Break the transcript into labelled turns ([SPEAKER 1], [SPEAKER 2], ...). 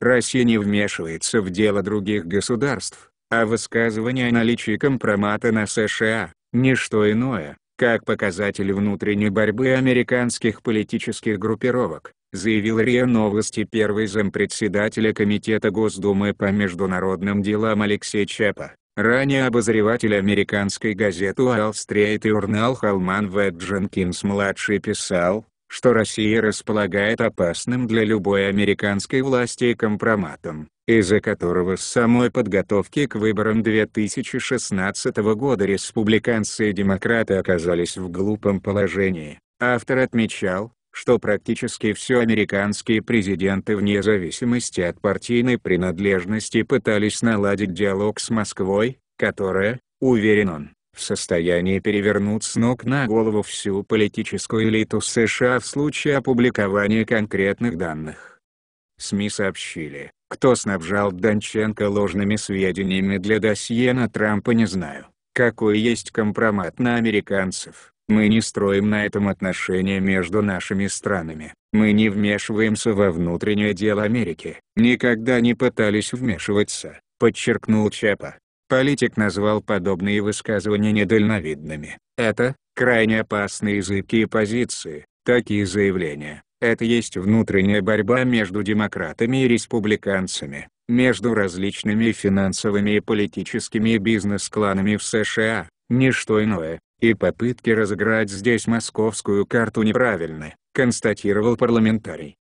[SPEAKER 1] Россия не вмешивается в дело других государств, а высказывание о наличии компромата на США – не что иное, как показатель внутренней борьбы американских политических группировок, заявил РИА Новости первый зампредседателя Комитета Госдумы по международным делам Алексей Чапа, ранее обозреватель американской газеты Wall Street Journal Холман В. младший писал, что Россия располагает опасным для любой американской власти компроматом, из-за которого с самой подготовки к выборам 2016 года республиканцы и демократы оказались в глупом положении. Автор отмечал, что практически все американские президенты вне зависимости от партийной принадлежности пытались наладить диалог с Москвой, которая, уверен он, в состоянии перевернуть с ног на голову всю политическую элиту США в случае опубликования конкретных данных. СМИ сообщили, кто снабжал Данченко ложными сведениями для досье на Трампа не знаю, какой есть компромат на американцев. Мы не строим на этом отношения между нашими странами, мы не вмешиваемся во внутреннее дело Америки, никогда не пытались вмешиваться, подчеркнул Чапа. Политик назвал подобные высказывания недальновидными. Это крайне опасные языки и позиции. Такие заявления – это есть внутренняя борьба между демократами и республиканцами, между различными финансовыми и политическими и бизнес-кланами в США, не что иное, и попытки разыграть здесь московскую карту неправильны, констатировал парламентарий.